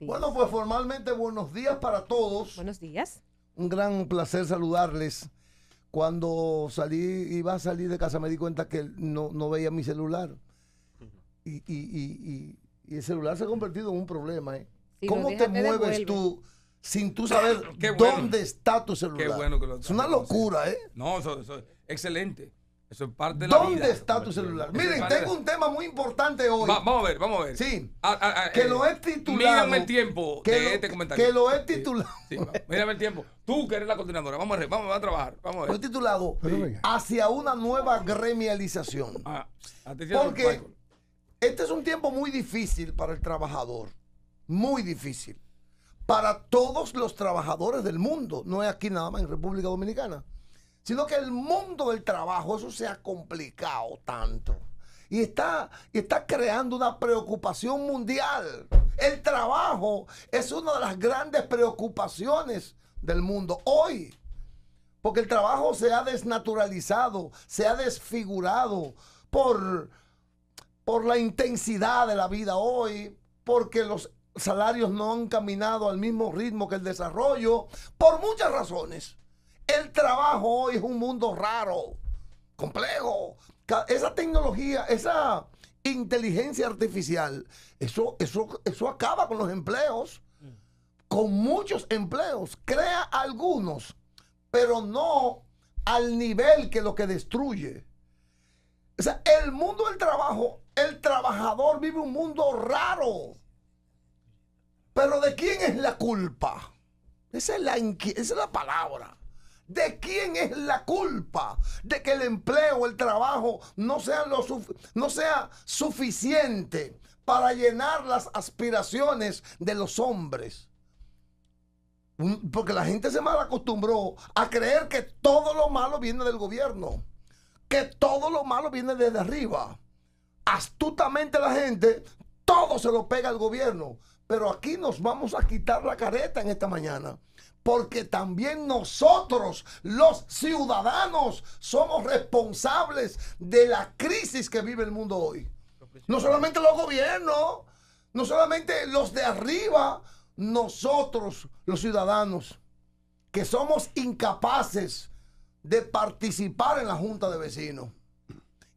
Bueno, pues formalmente buenos días para todos. Buenos días. Un gran placer saludarles. Cuando salí, iba a salir de casa, me di cuenta que no, veía mi celular. Y, el celular se ha convertido en un problema. ¿eh? ¿Cómo te mueves tú sin tú saber dónde está tu celular? bueno es una locura, ¿eh? No, eso excelente. Eso es parte de la ¿Dónde está tu celular? Miren, tengo un tema muy importante hoy. vamos a ver, vamos a ver. Sí. Ah, ah, ah, que eh, lo he titulado. Mírame el tiempo que lo, este he titulado. mírame el tiempo. Tú que eres la coordinadora, vamos a, vamos a trabajar. Lo he titulado Hacia una nueva gremialización. Porque este es un tiempo muy difícil para el trabajador. Muy difícil. Para todos los trabajadores del mundo. No es aquí nada más en República Dominicana sino que el mundo del trabajo, eso se ha complicado tanto. Y está, y está creando una preocupación mundial. El trabajo es una de las grandes preocupaciones del mundo hoy. Porque el trabajo se ha desnaturalizado, se ha desfigurado por, por la intensidad de la vida hoy, porque los salarios no han caminado al mismo ritmo que el desarrollo, por muchas razones. El trabajo hoy es un mundo raro, complejo. Esa tecnología, esa inteligencia artificial, eso, eso, eso acaba con los empleos, con muchos empleos. Crea algunos, pero no al nivel que lo que destruye. O sea, el mundo del trabajo, el trabajador vive un mundo raro. Pero ¿de quién es la culpa? Esa es la, esa es la palabra. ¿De quién es la culpa de que el empleo, el trabajo no sea, no sea suficiente para llenar las aspiraciones de los hombres? Porque la gente se acostumbró a creer que todo lo malo viene del gobierno, que todo lo malo viene desde arriba. Astutamente la gente, todo se lo pega al gobierno. Pero aquí nos vamos a quitar la careta en esta mañana. Porque también nosotros, los ciudadanos, somos responsables de la crisis que vive el mundo hoy. No solamente los gobiernos, no solamente los de arriba, nosotros, los ciudadanos, que somos incapaces de participar en la Junta de Vecinos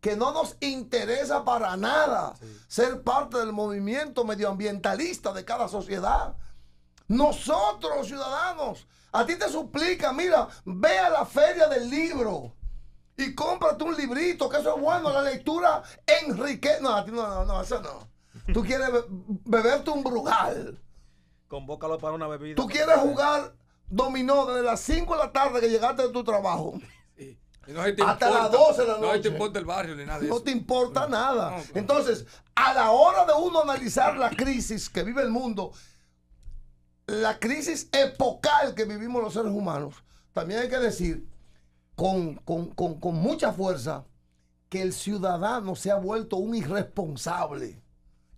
que no nos interesa para nada ser parte del movimiento medioambientalista de cada sociedad. Nosotros, ciudadanos, a ti te suplica, mira, ve a la feria del libro y cómprate un librito, que eso es bueno, la lectura enriquece. No, a ti no, no, no, eso no. Tú quieres beberte un brugal. Convócalo para una bebida. Tú quieres jugar dominó desde las 5 de la tarde que llegaste de tu trabajo hasta las 12 de la noche. No te importa el barrio ni nada. no te importa nada. Entonces, a la hora de uno analizar la crisis que vive el mundo, la crisis epocal que vivimos los seres humanos, también hay que decir con, con mucha fuerza que el ciudadano se ha vuelto un irresponsable.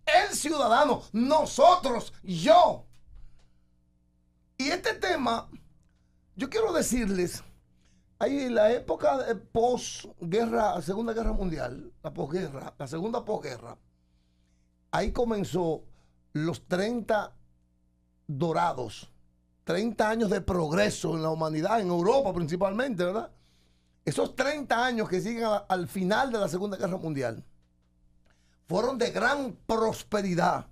El ciudadano, nosotros, yo. Y este tema, yo quiero decirles Ahí la época de eh, la Segunda Guerra Mundial, la posguerra, la segunda posguerra, ahí comenzó los 30 dorados, 30 años de progreso en la humanidad, en Europa principalmente, ¿verdad? Esos 30 años que siguen al final de la Segunda Guerra Mundial fueron de gran prosperidad.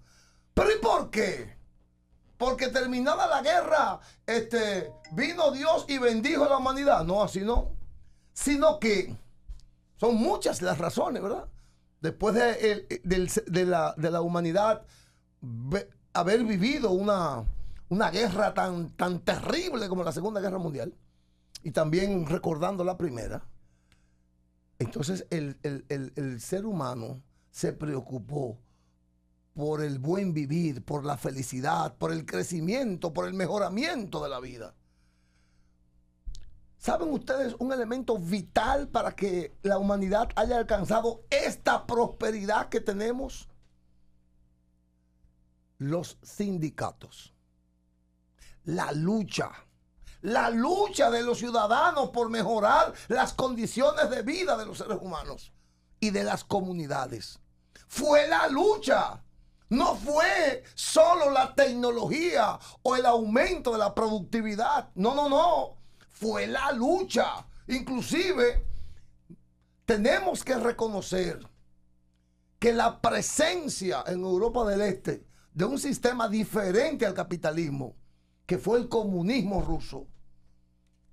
¿Pero y por qué? Porque terminada la guerra, este, vino Dios y bendijo a la humanidad. No, así no. Sino que son muchas las razones, ¿verdad? Después de, la, de la, humanidad haber vivido una, guerra tan, tan terrible como la Segunda Guerra Mundial, y también recordando la primera, entonces el ser humano se preocupó por el buen vivir, por la felicidad, por el crecimiento, por el mejoramiento de la vida. ¿Saben ustedes un elemento vital para que la humanidad haya alcanzado esta prosperidad que tenemos? Los sindicatos. La lucha. La lucha de los ciudadanos por mejorar las condiciones de vida de los seres humanos y de las comunidades. Fue la lucha no fue solo la tecnología o el aumento de la productividad. No, no, no. Fue la lucha. Inclusive, tenemos que reconocer que la presencia en Europa del Este de un sistema diferente al capitalismo, que fue el comunismo ruso,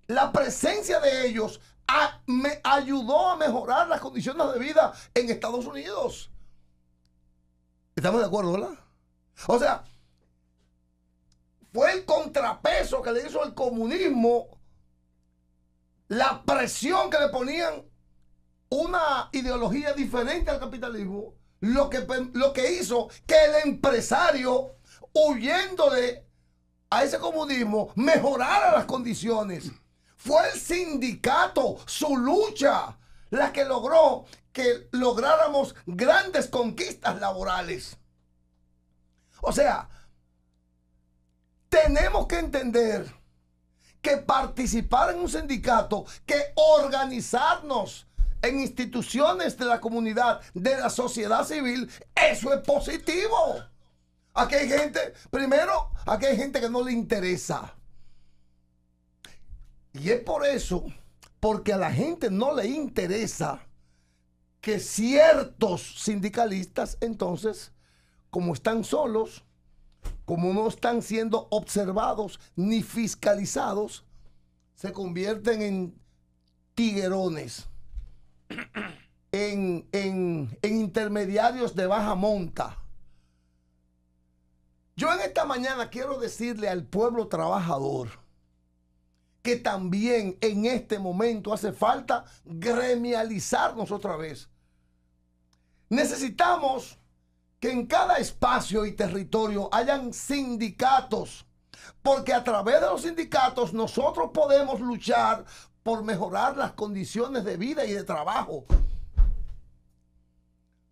la presencia de ellos ayudó a mejorar las condiciones de vida en Estados Unidos. Estamos de acuerdo, ¿verdad? O sea, fue el contrapeso que le hizo el comunismo, la presión que le ponían una ideología diferente al capitalismo, lo que, lo que hizo que el empresario, huyéndole a ese comunismo, mejorara las condiciones. Fue el sindicato, su lucha, la que logró que lográramos grandes conquistas laborales. O sea, tenemos que entender que participar en un sindicato, que organizarnos en instituciones de la comunidad, de la sociedad civil, eso es positivo. Aquí hay gente, primero, aquí hay gente que no le interesa. Y es por eso, porque a la gente no le interesa que ciertos sindicalistas entonces, como están solos, como no están siendo observados ni fiscalizados, se convierten en tiguerones, en, intermediarios de baja monta. Yo en esta mañana quiero decirle al pueblo trabajador, que también en este momento hace falta gremializarnos otra vez. Necesitamos que en cada espacio y territorio hayan sindicatos, porque a través de los sindicatos nosotros podemos luchar por mejorar las condiciones de vida y de trabajo.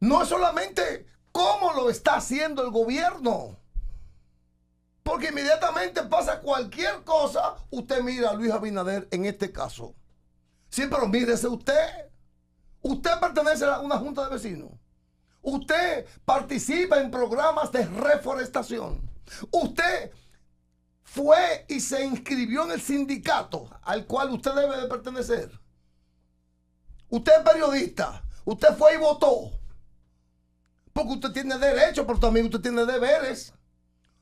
No es solamente cómo lo está haciendo el gobierno. Porque inmediatamente pasa cualquier cosa, usted mira a Luis Abinader en este caso. Siempre pero mírese usted. Usted pertenece a una junta de vecinos. Usted participa en programas de reforestación. Usted fue y se inscribió en el sindicato al cual usted debe de pertenecer. Usted es periodista. Usted fue y votó. Porque usted tiene derecho, pero también usted tiene deberes.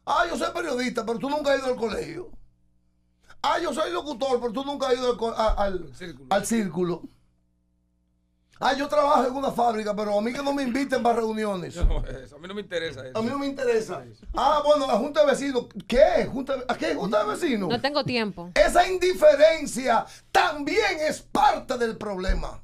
Ah, yo soy periodista, pero tú nunca has ido al colegio. Ah, yo soy locutor, pero tú nunca has ido al, círculo. Ah, yo trabajo en una fábrica, pero a mí que no me inviten para reuniones. No, eso, a mí no me interesa eso. A mí no me interesa. Ah, bueno, la Junta de Vecinos. ¿Qué? ¿Junta, ¿A qué Junta de Vecinos? No tengo tiempo. Esa indiferencia también es parte del problema.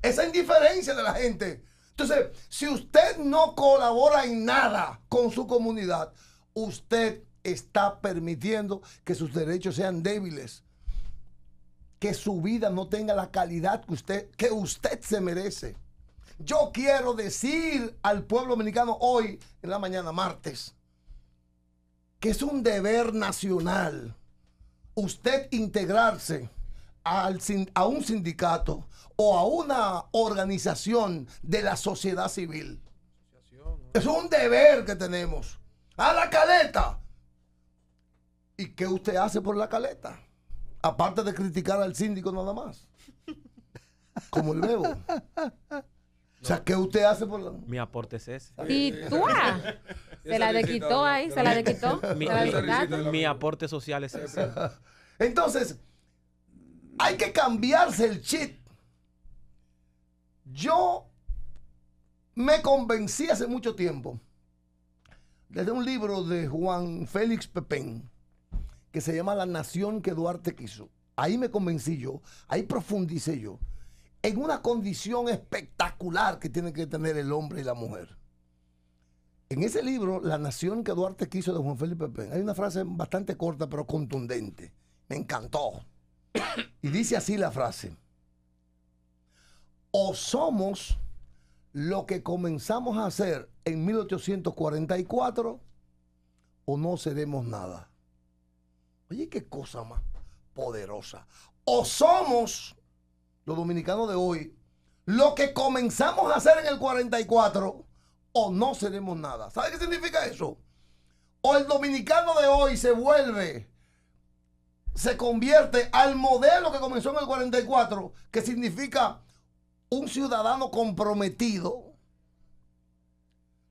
Esa indiferencia de la gente. Entonces, si usted no colabora en nada con su comunidad, usted está permitiendo que sus derechos sean débiles, que su vida no tenga la calidad que usted, que usted se merece. Yo quiero decir al pueblo dominicano hoy, en la mañana martes, que es un deber nacional usted integrarse a un sindicato o a una organización de la sociedad civil. Es un deber que tenemos a la caleta. ¿Y qué usted hace por la caleta? Aparte de criticar al síndico nada más. Como el nuevo O sea, ¿qué usted hace por la.? Mi aporte es ese. ¿Y tú? Ah. Se la de quitó ahí, se la de quitó. mi aporte social es ese. Entonces, hay que cambiarse el chip. Yo me convencí hace mucho tiempo desde un libro de Juan Félix Pepén que se llama La Nación que Duarte quiso. Ahí me convencí yo, ahí profundicé yo, en una condición espectacular que tiene que tener el hombre y la mujer. En ese libro, La Nación que Duarte quiso de Juan Félix Pepén, hay una frase bastante corta pero contundente. Me encantó. Y dice así la frase. O somos lo que comenzamos a hacer en 1844 o no seremos nada. Oye, qué cosa más poderosa. O somos los dominicanos de hoy lo que comenzamos a hacer en el 44 o no seremos nada. ¿Sabe qué significa eso? O el dominicano de hoy se vuelve, se convierte al modelo que comenzó en el 44, que significa un ciudadano comprometido.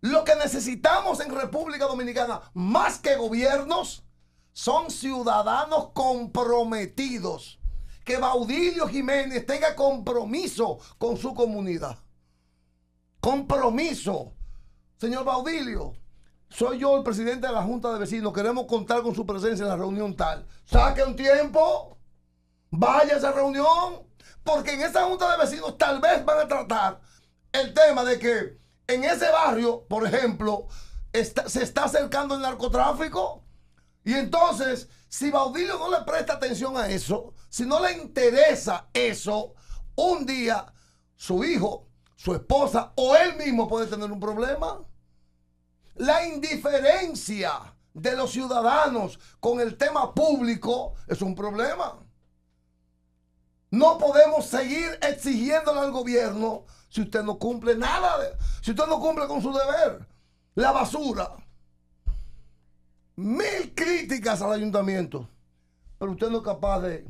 Lo que necesitamos en República Dominicana, más que gobiernos, son ciudadanos comprometidos. Que Baudilio Jiménez tenga compromiso con su comunidad. Compromiso. Señor Baudilio, soy yo el presidente de la Junta de Vecinos. Queremos contar con su presencia en la reunión tal. Saque un tiempo. Vaya a esa reunión porque en esa junta de vecinos tal vez van a tratar el tema de que en ese barrio, por ejemplo, se está acercando el narcotráfico. Y entonces, si Baudilio no le presta atención a eso, si no le interesa eso, un día su hijo, su esposa o él mismo puede tener un problema. La indiferencia de los ciudadanos con el tema público es un problema. No podemos seguir exigiéndole al gobierno si usted no cumple nada, si usted no cumple con su deber. La basura. Mil críticas al ayuntamiento, pero usted no es capaz de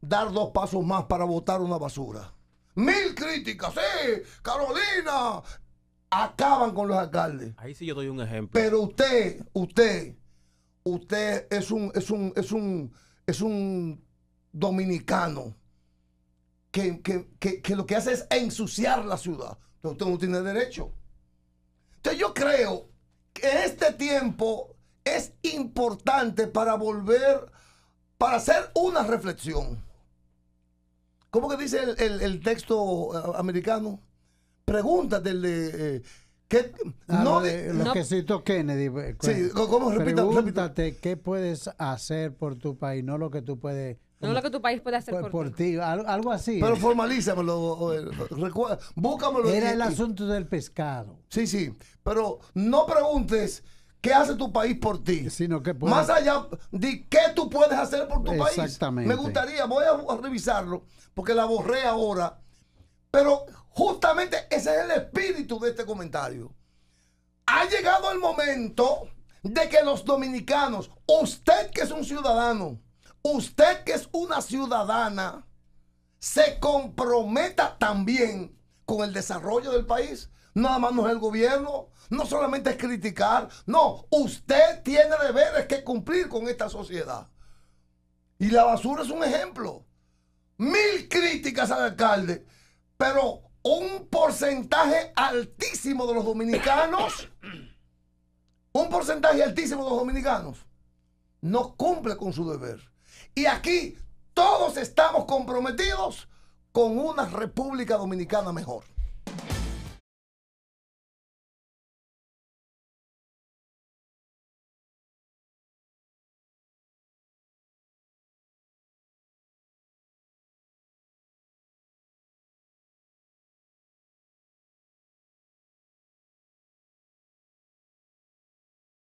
dar dos pasos más para votar una basura. Mil críticas, sí, Carolina. Acaban con los alcaldes. Ahí sí yo doy un ejemplo. Pero usted, usted, usted es un, es un, es un, es un dominicano que, lo que hace es ensuciar la ciudad. Entonces usted no tiene derecho. Entonces yo creo que este tiempo es importante para volver, para hacer una reflexión. ¿Cómo que dice el, el, texto eh, americano? Pregúntate el de... Eh, ah, no, de, lo que Kennedy. Pues, sí, ¿cómo? Pregúntate qué puedes hacer por tu país, no lo que tú puedes no lo que tu país puede hacer por, ti. Algo así. Pero eh. formalízamelo. Eh, búscamelo. Era el asunto del pescado. Sí, sí. Pero no preguntes. ¿Qué hace tu país por ti? Sino que Más allá de qué tú puedes hacer por tu país. Exactamente. Me gustaría, voy a revisarlo, porque la borré ahora. Pero justamente ese es el espíritu de este comentario. Ha llegado el momento de que los dominicanos, usted que es un ciudadano, usted que es una ciudadana, se comprometa también con el desarrollo del país. Nada más no es el gobierno, no solamente es criticar, no, usted tiene deberes que cumplir con esta sociedad. Y la basura es un ejemplo. Mil críticas al alcalde, pero un porcentaje altísimo de los dominicanos, un porcentaje altísimo de los dominicanos no cumple con su deber. Y aquí todos estamos comprometidos con una República Dominicana mejor.